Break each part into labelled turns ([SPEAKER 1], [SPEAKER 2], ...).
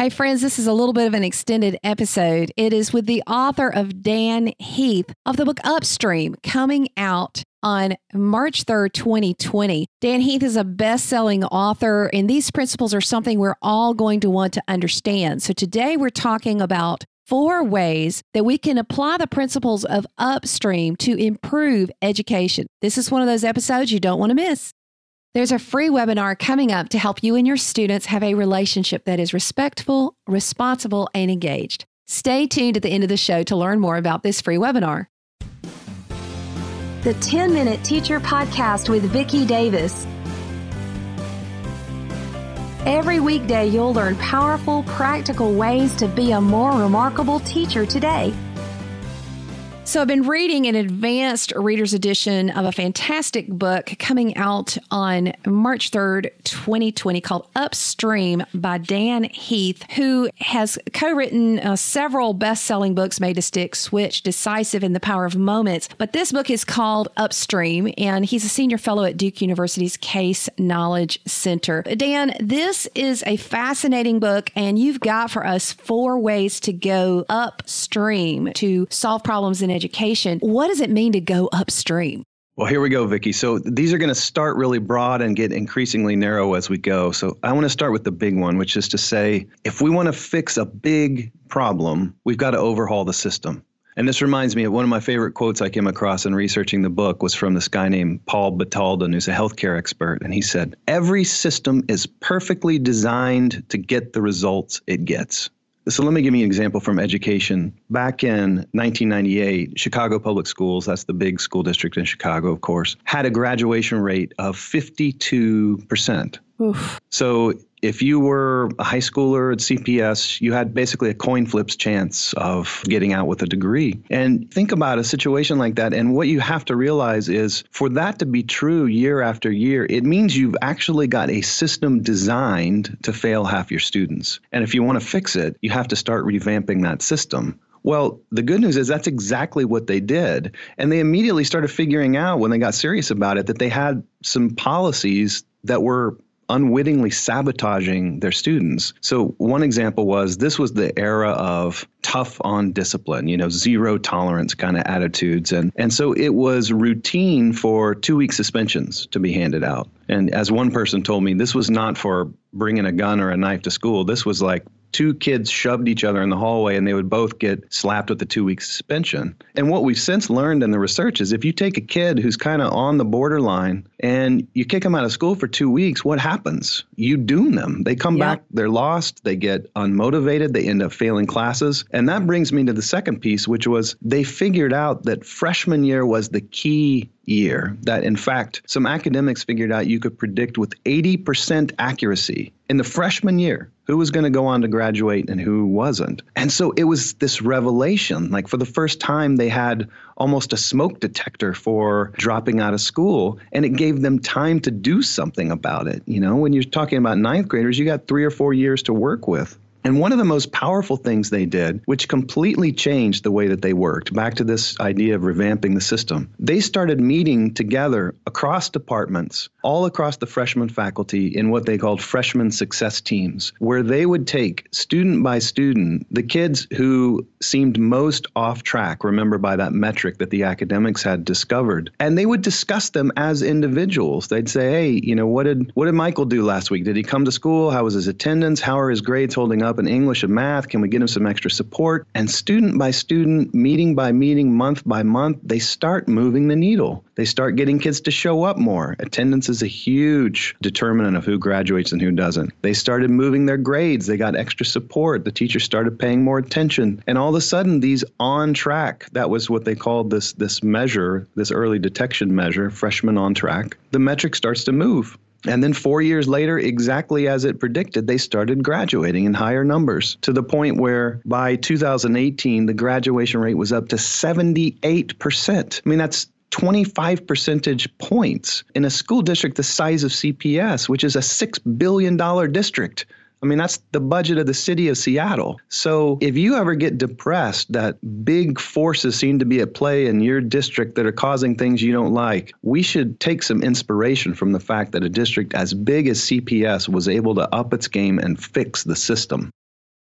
[SPEAKER 1] Hey, friends, this is a little bit of an extended episode. It is with the author of Dan Heath of the book Upstream coming out on March 3rd, 2020. Dan Heath is a best selling author, and these principles are something we're all going to want to understand. So today we're talking about four ways that we can apply the principles of upstream to improve education. This is one of those episodes you don't want to miss. There's a free webinar coming up to help you and your students have a relationship that is respectful, responsible, and engaged. Stay tuned at the end of the show to learn more about this free webinar. The 10 Minute Teacher Podcast with Vicki Davis. Every weekday, you'll learn powerful, practical ways to be a more remarkable teacher today. So I've been reading an advanced reader's edition of a fantastic book coming out on March 3rd, 2020, called Upstream by Dan Heath, who has co written uh, several best selling books Made to Stick, Switch, Decisive, and The Power of Moments. But this book is called Upstream, and he's a senior fellow at Duke University's Case Knowledge Center. Dan, this is a fascinating book, and you've got for us four ways to go upstream to solve problems in a education. What does it mean to go upstream?
[SPEAKER 2] Well, here we go, Vicki. So these are going to start really broad and get increasingly narrow as we go. So I want to start with the big one, which is to say if we want to fix a big problem, we've got to overhaul the system. And this reminds me of one of my favorite quotes I came across in researching the book was from this guy named Paul Batalden, who's a healthcare expert. And he said, Every system is perfectly designed to get the results it gets. So let me give you an example from education. Back in 1998, Chicago Public Schools, that's the big school district in Chicago, of course, had a graduation rate of 52%. Oof. So if you were a high schooler at CPS, you had basically a coin flip's chance of getting out with a degree. And think about a situation like that. And what you have to realize is for that to be true year after year, it means you've actually got a system designed to fail half your students. And if you want to fix it, you have to start revamping that system. Well, the good news is that's exactly what they did. And they immediately started figuring out when they got serious about it that they had some policies that were unwittingly sabotaging their students. So, one example was this was the era of tough on discipline, you know, zero tolerance kind of attitudes. And, and so it was routine for two week suspensions to be handed out. And as one person told me, this was not for bringing a gun or a knife to school. This was like two kids shoved each other in the hallway and they would both get slapped with a two week suspension. And what we've since learned in the research is if you take a kid who's kind of on the borderline and you kick them out of school for two weeks, what happens? You doom them. They come yeah. back, they're lost, they get unmotivated, they end up failing classes. And that brings me to the second piece, which was they figured out that freshman year was the key year that, in fact, some academics figured out you could predict with 80% accuracy in the freshman year who was going to go on to graduate and who wasn't. And so it was this revelation. Like for the first time, they had almost a smoke detector for dropping out of school, and it gave them time to do something about it. You know, when you're talking about ninth graders, you got three or four years to work with. And one of the most powerful things they did, which completely changed the way that they worked, back to this idea of revamping the system, they started meeting together across departments all across the freshman faculty in what they called freshman success teams, where they would take student by student the kids who seemed most off track, remember by that metric that the academics had discovered, and they would discuss them as individuals. They'd say, hey, you know, what did what did Michael do last week? Did he come to school? How was his attendance? How are his grades holding up in English and math? Can we get him some extra support? And student by student, meeting by meeting, month by month, they start moving the needle. They start getting kids to show up more. Attendance is a huge determinant of who graduates and who doesn't. They started moving their grades, they got extra support, the teachers started paying more attention, and all of a sudden these on track, that was what they called this this measure, this early detection measure, freshman on track, the metric starts to move. And then four years later, exactly as it predicted, they started graduating in higher numbers to the point where by 2018, the graduation rate was up to 78%. I mean, that's 25 percentage points in a school district the size of CPS, which is a $6 billion district. I mean, that's the budget of the city of Seattle. So if you ever get depressed that big forces seem to be at play in your district that are causing things you don't like, we should take some inspiration from the fact that a district as big as CPS was able to up its game and fix the system.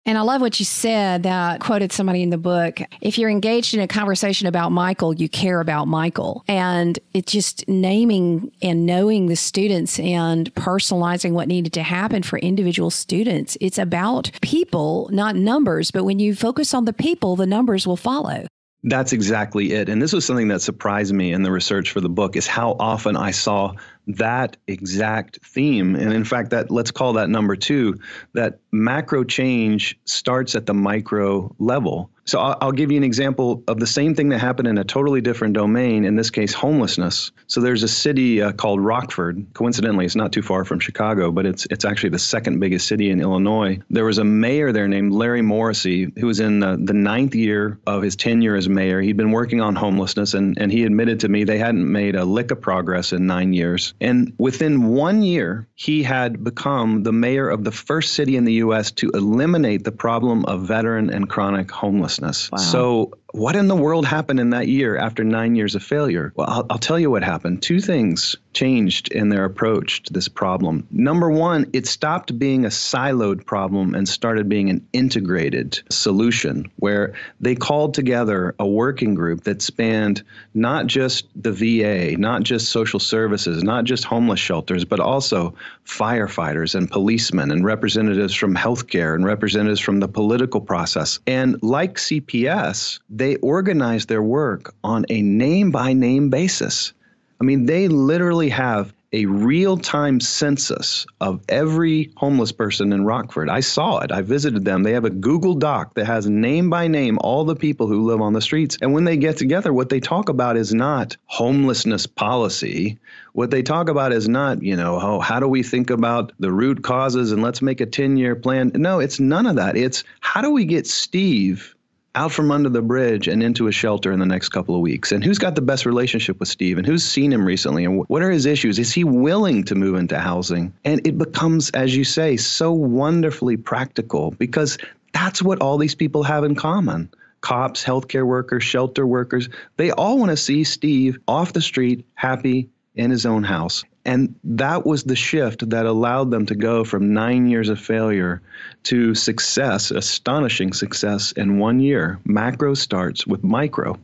[SPEAKER 1] And I love what you said that quoted somebody in the book. If you're engaged in a conversation about Michael, you care about Michael. And it's just naming and knowing the students and personalizing what needed to happen for individual students. It's about people, not numbers. But when you focus on the people, the numbers will follow.
[SPEAKER 2] That's exactly it. And this was something that surprised me in the research for the book is how often I saw that exact theme. And in fact, that let's call that number two, that macro change starts at the micro level. So I'll, I'll, give you an example of the same thing that happened in a totally different domain, in this case, homelessness. So there's a city uh, called Rockford. Coincidentally, it's not too far from Chicago, but it's, it's actually the second biggest city in Illinois. There was a mayor there named Larry Morrissey, who was in the, the ninth year of his tenure as mayor. He'd been working on homelessness, and, and he admitted to me they hadn't made a lick of progress in nine years. And within one year, he had become the mayor of the first city in the U.S. to eliminate the problem of veteran and chronic homelessness. Wow. So what in the world happened in that year after nine years of failure? Well, I'll, I'll, tell you what happened. Two things changed in their approach to this problem. Number one, it stopped being a siloed problem and started being an integrated solution where they called together a working group that spanned not just the VA, not just social services, not just homeless shelters, but also firefighters and policemen and representatives from healthcare and representatives from the political process. And like CPS, they organize their work on a name by name basis. I mean, they literally have a real time census of every homeless person in Rockford. I saw it. I visited them. They have a Google Doc that has name by name all the people who live on the streets. And when they get together, what they talk about is not homelessness policy. What they talk about is not, you know, oh, how do we think about the root causes and let's make a 10 year plan. No, it's none of that. It's how do we get Steve out from under the bridge and into a shelter in the next couple of weeks? And who's got the best relationship with Steve? And who's seen him recently? And what are his issues? Is he willing to move into housing? And it becomes, as you say, so wonderfully practical because that's what all these people have in common cops, healthcare workers, shelter workers. They all want to see Steve off the street, happy, in his own house. And that was the shift that allowed them to go from nine years of failure to success, astonishing success in one year. Macro starts with micro.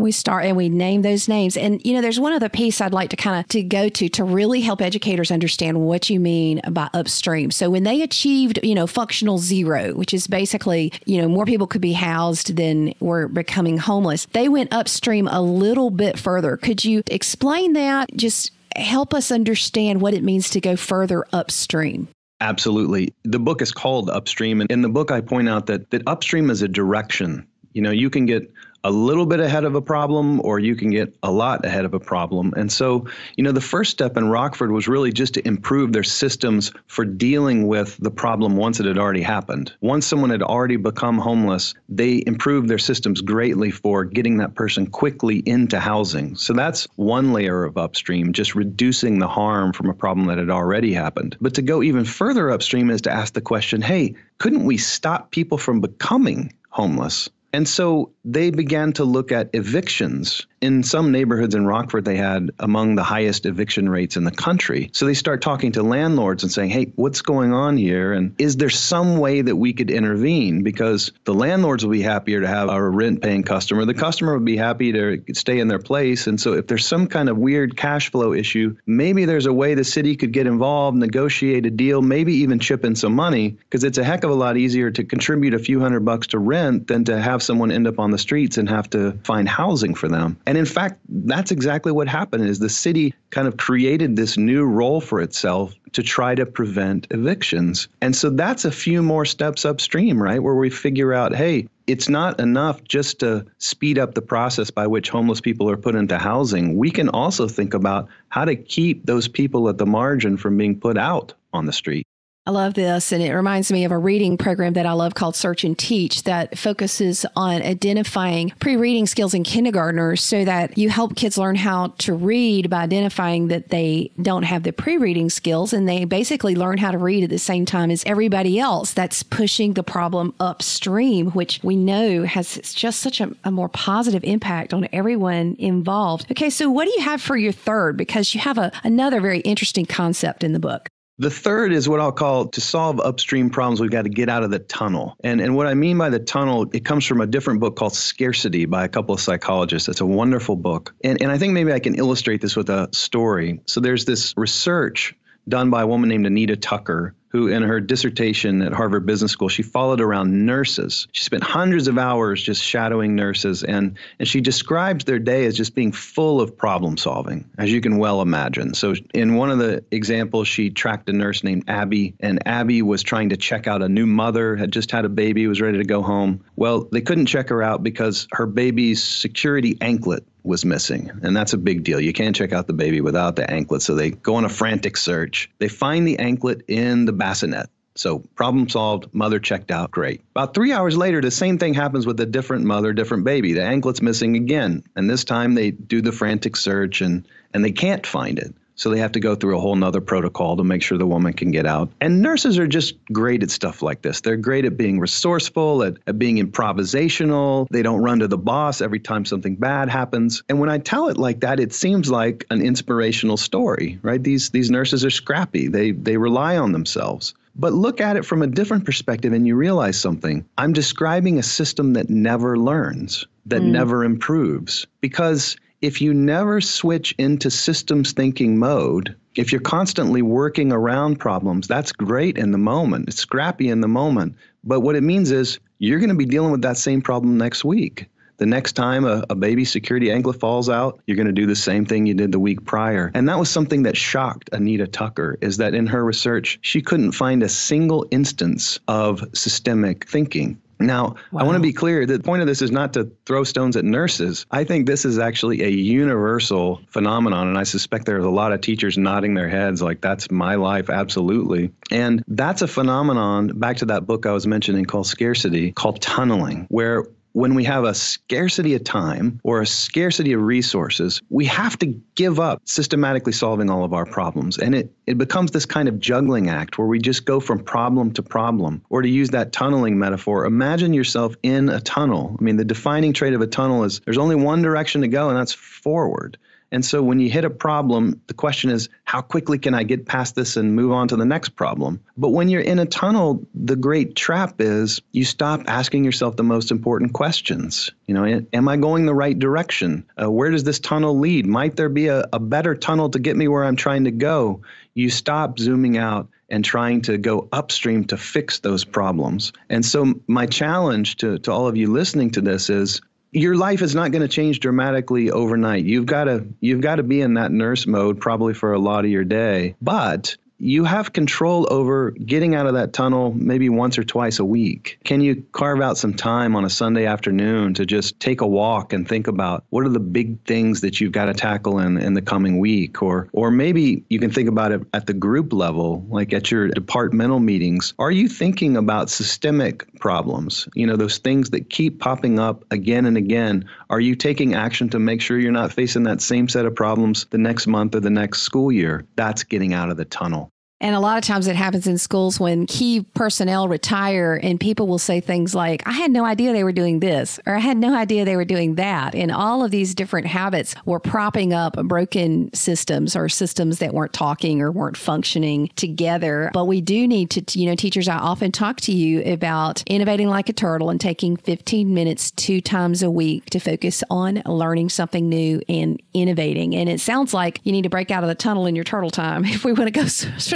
[SPEAKER 1] And we start and we name those names. And you know, there's one other piece I'd like to kind of to go to to really help educators understand what you mean by upstream. So when they achieved, you know, functional zero, which is basically, you know, more people could be housed than were becoming homeless, they went upstream a little bit further. Could you explain that? Just help us understand what it means to go further upstream.
[SPEAKER 2] Absolutely. The book is called Upstream. And in the book, I point out that, that upstream is a direction. You know, you can get a little bit ahead of a problem or you can get a lot ahead of a problem. And so, you know, the first step in Rockford was really just to improve their systems for dealing with the problem once it had already happened. Once someone had already become homeless, they improved their systems greatly for getting that person quickly into housing. So that's one layer of upstream, just reducing the harm from a problem that had already happened. But to go even further upstream is to ask the question hey, couldn't we stop people from becoming homeless? And so they began to look at evictions. In some neighborhoods in Rockford, they had among the highest eviction rates in the country. So they start talking to landlords and saying, hey, what's going on here? And is there some way that we could intervene? Because the landlords will be happier to have a rent paying customer. The customer would be happy to stay in their place. And so if there's some kind of weird cash flow issue, maybe there's a way the city could get involved, negotiate a deal, maybe even chip in some money, because it's a heck of a lot easier to contribute a few hundred bucks to rent than to have have someone end up on the streets and have to find housing for them. And in fact, that's exactly what happened is the city kind of created this new role for itself to try to prevent evictions. And so that's a few more steps upstream, right? Where we figure out, hey, it's not enough just to speed up the process by which homeless people are put into housing. We can also think about how to keep those people at the margin from being put out on the street.
[SPEAKER 1] I love this. And it reminds me of a reading program that I love called Search and Teach that focuses on identifying pre reading skills in kindergartners so that you help kids learn how to read by identifying that they don't have the pre reading skills and they basically learn how to read at the same time as everybody else. That's pushing the problem upstream, which we know has just such a, a more positive impact on everyone involved. Okay, so what do you have for your third? Because you have a, another very interesting concept in the book.
[SPEAKER 2] The third is what I'll call to solve upstream problems, we've got to get out of the tunnel. And, and what I mean by the tunnel, it comes from a different book called Scarcity by a couple of psychologists. It's a wonderful book. And, and I think maybe I can illustrate this with a story. So there's this research done by a woman named Anita Tucker who, in her dissertation at Harvard Business School, she followed around nurses. She spent hundreds of hours just shadowing nurses, and, and she describes their day as just being full of problem solving, as you can well imagine. So, in one of the examples, she tracked a nurse named Abby, and Abby was trying to check out a new mother, had just had a baby, was ready to go home. Well, they couldn't check her out because her baby's security anklet was missing. And that's a big deal. You can't check out the baby without the anklet. So they go on a frantic search. They find the anklet in the bassinet. So problem solved, mother checked out, great. About three hours later, the same thing happens with a different mother, different baby. The anklet's missing again. And this time they do the frantic search and, and they can't find it. So they have to go through a whole nother protocol to make sure the woman can get out. And nurses are just great at stuff like this. They're great at being resourceful, at, at being improvisational. They don't run to the boss every time something bad happens. And when I tell it like that, it seems like an inspirational story, right? These these nurses are scrappy. They they rely on themselves. But look at it from a different perspective and you realize something. I'm describing a system that never learns, that mm. never improves. Because if you never switch into systems thinking mode, if you're constantly working around problems, that's great in the moment. It's scrappy in the moment. But what it means is you're going to be dealing with that same problem next week. The next time a, a baby security angle falls out, you're going to do the same thing you did the week prior. And that was something that shocked Anita Tucker is that in her research, she couldn't find a single instance of systemic thinking. Now, wow. I want to be clear the point of this is not to throw stones at nurses. I think this is actually a universal phenomenon. And I suspect there's a lot of teachers nodding their heads like, that's my life, absolutely. And that's a phenomenon, back to that book I was mentioning called Scarcity, called tunneling, where when we have a scarcity of time or a scarcity of resources, we have to give up systematically solving all of our problems. And it, it becomes this kind of juggling act where we just go from problem to problem. Or to use that tunneling metaphor, imagine yourself in a tunnel. I mean, the defining trait of a tunnel is there's only one direction to go, and that's forward. And so when you hit a problem, the question is, how quickly can I get past this and move on to the next problem? But when you're in a tunnel, the great trap is you stop asking yourself the most important questions. You know, am I going the right direction? Uh, where does this tunnel lead? Might there be a, a better tunnel to get me where I'm trying to go? You stop zooming out and trying to go upstream to fix those problems. And so, my challenge to, to all of you listening to this is your life is not going to change dramatically overnight. You've got to you've got to be in that nurse mode probably for a lot of your day. But you have control over getting out of that tunnel maybe once or twice a week. Can you carve out some time on a Sunday afternoon to just take a walk and think about what are the big things that you've got to tackle in, in the coming week? Or, or maybe you can think about it at the group level, like at your departmental meetings. Are you thinking about systemic problems? You know, those things that keep popping up again and again. Are you taking action to make sure you're not facing that same set of problems the next month or the next school year? That's getting out of the tunnel.
[SPEAKER 1] And a lot of times it happens in schools when key personnel retire and people will say things like, I had no idea they were doing this, or I had no idea they were doing that. And all of these different habits were propping up broken systems or systems that weren't talking or weren't functioning together. But we do need to, you know, teachers, I often talk to you about innovating like a turtle and taking 15 minutes two times a week to focus on learning something new and innovating. And it sounds like you need to break out of the tunnel in your turtle time if we want to go.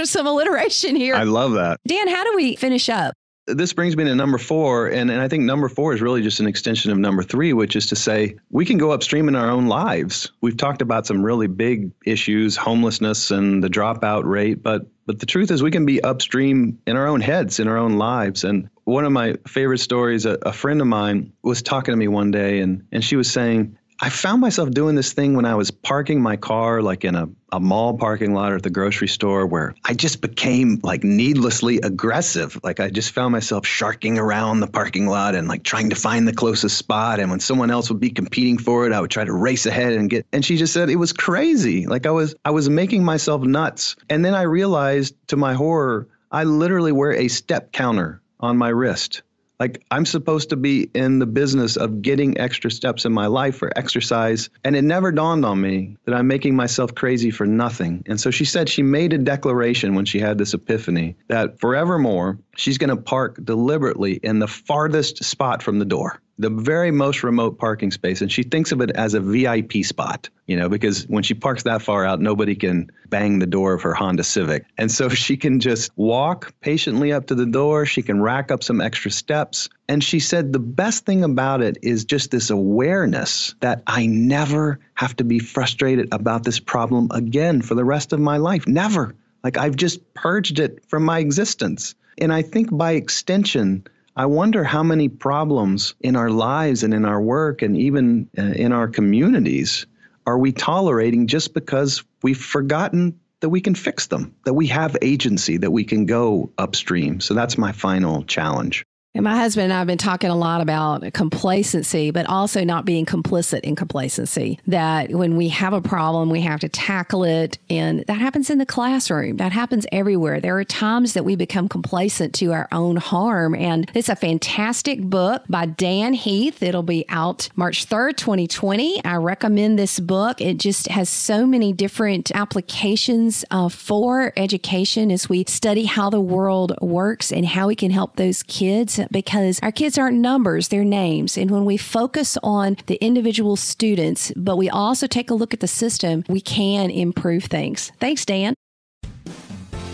[SPEAKER 1] some alliteration here. I love that. Dan, how do we finish up?
[SPEAKER 2] This brings me to number four. And, and I think number four is really just an extension of number three, which is to say we can go upstream in our own lives. We've talked about some really big issues, homelessness and the dropout rate, but but the truth is we can be upstream in our own heads, in our own lives. And one of my favorite stories, a, a friend of mine was talking to me one day and and she was saying, I found myself doing this thing when I was parking my car, like in a, a mall parking lot or at the grocery store, where I just became like needlessly aggressive. Like I just found myself sharking around the parking lot and like trying to find the closest spot. And when someone else would be competing for it, I would try to race ahead and get. And she just said it was crazy. Like I was, I was making myself nuts. And then I realized to my horror, I literally wear a step counter on my wrist. Like I'm supposed to be in the business of getting extra steps in my life for exercise. And it never dawned on me that I'm making myself crazy for nothing. And so she said she made a declaration when she had this epiphany that forevermore she's going to park deliberately in the farthest spot from the door the very most remote parking space and she thinks of it as a VIP spot, you know, because when she parks that far out, nobody can bang the door of her Honda Civic. And so she can just walk patiently up to the door, she can rack up some extra steps. And she said the best thing about it is just this awareness that I never have to be frustrated about this problem again for the rest of my life. Never. Like I've just purged it from my existence. And I think by extension, I wonder how many problems in our lives and in our work and even uh, in our communities are we tolerating just because we've forgotten that we can fix them, that we have agency, that we can go upstream. So that's my final challenge.
[SPEAKER 1] And my husband and I have been talking a lot about complacency, but also not being complicit in complacency. That when we have a problem, we have to tackle it. And that happens in the classroom, that happens everywhere. There are times that we become complacent to our own harm. And it's a fantastic book by Dan Heath. It'll be out March 3rd, 2020. I recommend this book. It just has so many different applications uh, for education as we study how the world works and how we can help those kids because our kids aren't numbers, they're names. And when we focus on the individual students, but we also take a look at the system, we can improve things. Thanks, Dan.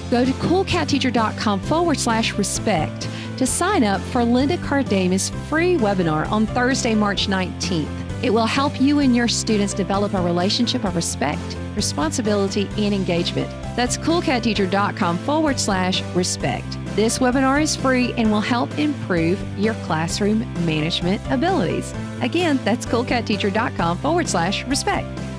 [SPEAKER 1] Go to coolcatteacher.com forward slash respect to sign up for Linda Cardame's free webinar on Thursday, March 19th. It will help you and your students develop a relationship of respect, responsibility, and engagement. That's coolcatteacher.com forward slash respect. This webinar is free and will help improve your classroom management abilities. Again, that's coolcatteacher.com forward slash
[SPEAKER 2] respect.